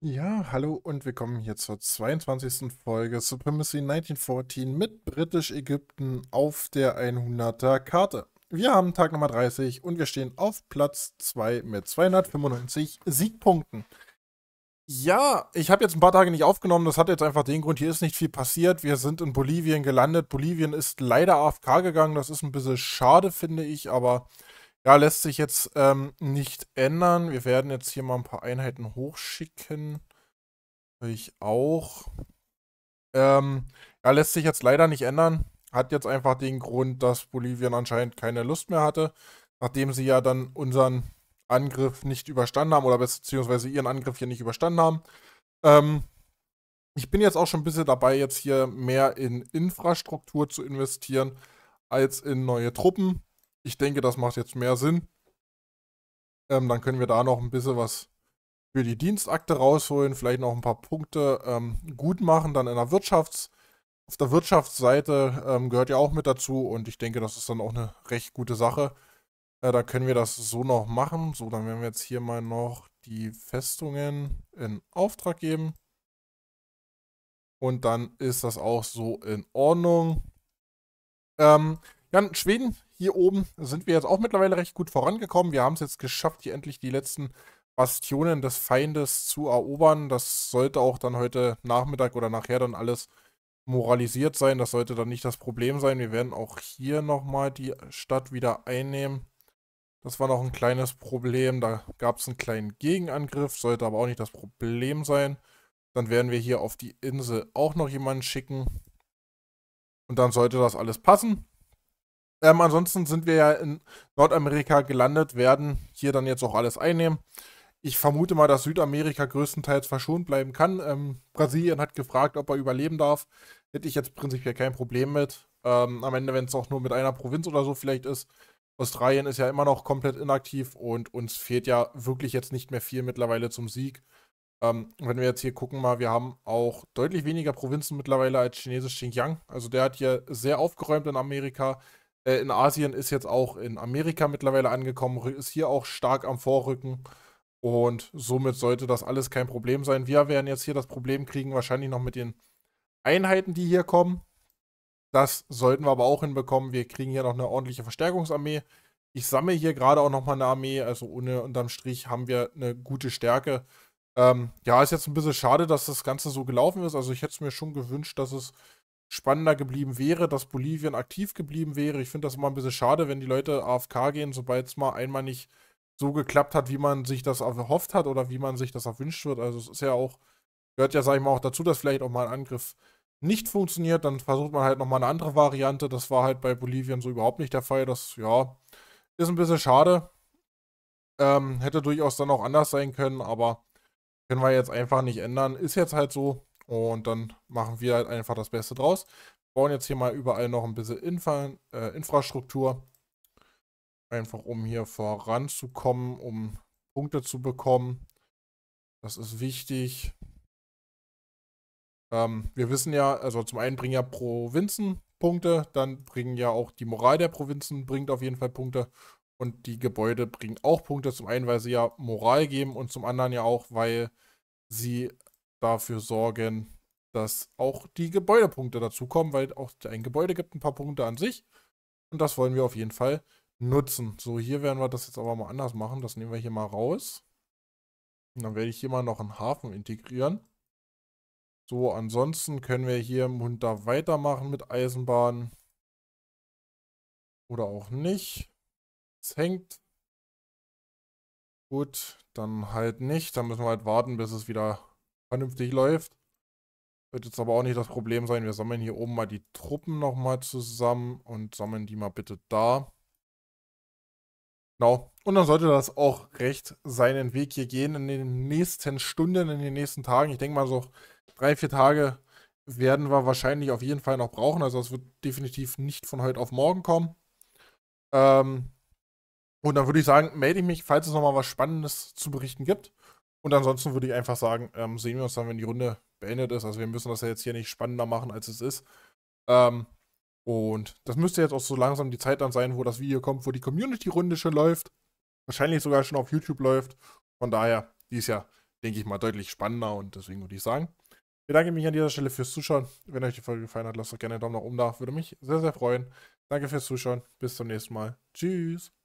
Ja, hallo und willkommen hier zur 22. Folge Supremacy 1914 mit Britisch-Ägypten auf der 100er Karte. Wir haben Tag Nummer 30 und wir stehen auf Platz 2 mit 295 Siegpunkten. Ja, ich habe jetzt ein paar Tage nicht aufgenommen. Das hat jetzt einfach den Grund, hier ist nicht viel passiert. Wir sind in Bolivien gelandet. Bolivien ist leider AFK gegangen. Das ist ein bisschen schade, finde ich, aber ja, lässt sich jetzt ähm, nicht ändern. Wir werden jetzt hier mal ein paar Einheiten hochschicken. Ich auch. Ähm, ja, lässt sich jetzt leider nicht ändern. Hat jetzt einfach den Grund, dass Bolivien anscheinend keine Lust mehr hatte, nachdem sie ja dann unseren Angriff nicht überstanden haben oder beziehungsweise ihren Angriff hier nicht überstanden haben. Ähm, ich bin jetzt auch schon ein bisschen dabei, jetzt hier mehr in Infrastruktur zu investieren als in neue Truppen. Ich denke, das macht jetzt mehr Sinn. Ähm, dann können wir da noch ein bisschen was für die Dienstakte rausholen, vielleicht noch ein paar Punkte ähm, gut machen. Dann in der Wirtschafts-, auf der Wirtschaftsseite ähm, gehört ja auch mit dazu und ich denke, das ist dann auch eine recht gute Sache. Äh, da können wir das so noch machen. So, dann werden wir jetzt hier mal noch die Festungen in Auftrag geben. Und dann ist das auch so in Ordnung. Ähm, Jan, Schweden, hier oben sind wir jetzt auch mittlerweile recht gut vorangekommen. Wir haben es jetzt geschafft, hier endlich die letzten Bastionen des Feindes zu erobern. Das sollte auch dann heute Nachmittag oder nachher dann alles moralisiert sein. Das sollte dann nicht das Problem sein. Wir werden auch hier nochmal die Stadt wieder einnehmen. Das war noch ein kleines Problem. Da gab es einen kleinen Gegenangriff, sollte aber auch nicht das Problem sein. Dann werden wir hier auf die Insel auch noch jemanden schicken. Und dann sollte das alles passen. Ähm, ansonsten sind wir ja in Nordamerika gelandet, werden hier dann jetzt auch alles einnehmen. Ich vermute mal, dass Südamerika größtenteils verschont bleiben kann. Ähm, Brasilien hat gefragt, ob er überleben darf. Hätte ich jetzt prinzipiell kein Problem mit. Ähm, am Ende, wenn es auch nur mit einer Provinz oder so vielleicht ist. Australien ist ja immer noch komplett inaktiv und uns fehlt ja wirklich jetzt nicht mehr viel mittlerweile zum Sieg. Ähm, wenn wir jetzt hier gucken mal, wir haben auch deutlich weniger Provinzen mittlerweile als chinesisch Xinjiang. Also der hat hier sehr aufgeräumt in Amerika. Äh, in Asien ist jetzt auch in Amerika mittlerweile angekommen, ist hier auch stark am Vorrücken. Und somit sollte das alles kein Problem sein. Wir werden jetzt hier das Problem kriegen, wahrscheinlich noch mit den Einheiten, die hier kommen. Das sollten wir aber auch hinbekommen. Wir kriegen hier noch eine ordentliche Verstärkungsarmee. Ich sammle hier gerade auch nochmal eine Armee, also ohne unterm Strich haben wir eine gute Stärke. Ähm, ja, ist jetzt ein bisschen schade, dass das Ganze so gelaufen ist. Also ich hätte es mir schon gewünscht, dass es spannender geblieben wäre, dass Bolivien aktiv geblieben wäre. Ich finde das immer ein bisschen schade, wenn die Leute AFK gehen, sobald es mal einmal nicht so geklappt hat, wie man sich das erhofft hat oder wie man sich das erwünscht wird. Also es ist ja auch, gehört ja, sag ich mal, auch dazu, dass vielleicht auch mal ein Angriff nicht funktioniert, dann versucht man halt nochmal eine andere Variante. Das war halt bei Bolivien so überhaupt nicht der Fall. Das, ja, ist ein bisschen schade. Ähm, hätte durchaus dann auch anders sein können, aber können wir jetzt einfach nicht ändern. Ist jetzt halt so. Und dann machen wir halt einfach das Beste draus. Wir Bauen jetzt hier mal überall noch ein bisschen Infra äh, Infrastruktur. Einfach um hier voranzukommen, um Punkte zu bekommen. Das ist wichtig. Ähm, wir wissen ja, also zum einen bringen ja Provinzen Punkte, dann bringen ja auch die Moral der Provinzen bringt auf jeden Fall Punkte und die Gebäude bringen auch Punkte. Zum einen, weil sie ja Moral geben und zum anderen ja auch, weil sie dafür sorgen, dass auch die Gebäudepunkte dazukommen, weil auch ein Gebäude gibt ein paar Punkte an sich. Und das wollen wir auf jeden Fall nutzen. So, hier werden wir das jetzt aber mal anders machen. Das nehmen wir hier mal raus. Und dann werde ich hier mal noch einen Hafen integrieren. So, ansonsten können wir hier munter weitermachen mit Eisenbahn. Oder auch nicht. Es hängt. Gut, dann halt nicht. Dann müssen wir halt warten, bis es wieder vernünftig läuft. Wird jetzt aber auch nicht das Problem sein. Wir sammeln hier oben mal die Truppen nochmal zusammen und sammeln die mal bitte da. Genau. Und dann sollte das auch recht seinen Weg hier gehen in den nächsten Stunden, in den nächsten Tagen. Ich denke mal so drei, vier Tage werden wir wahrscheinlich auf jeden Fall noch brauchen. Also das wird definitiv nicht von heute auf morgen kommen. Ähm, und dann würde ich sagen, melde ich mich, falls es nochmal was Spannendes zu berichten gibt. Und ansonsten würde ich einfach sagen, ähm, sehen wir uns dann, wenn die Runde beendet ist. Also wir müssen das ja jetzt hier nicht spannender machen, als es ist. Ähm, und das müsste jetzt auch so langsam die Zeit dann sein, wo das Video kommt, wo die Community-Runde schon läuft. Wahrscheinlich sogar schon auf YouTube läuft. Von daher, die ist ja, denke ich mal, deutlich spannender und deswegen würde ich sagen, bedanke mich an dieser Stelle fürs Zuschauen. Wenn euch die Folge gefallen hat, lasst doch gerne einen Daumen nach oben da. Würde mich sehr, sehr freuen. Danke fürs Zuschauen. Bis zum nächsten Mal. Tschüss.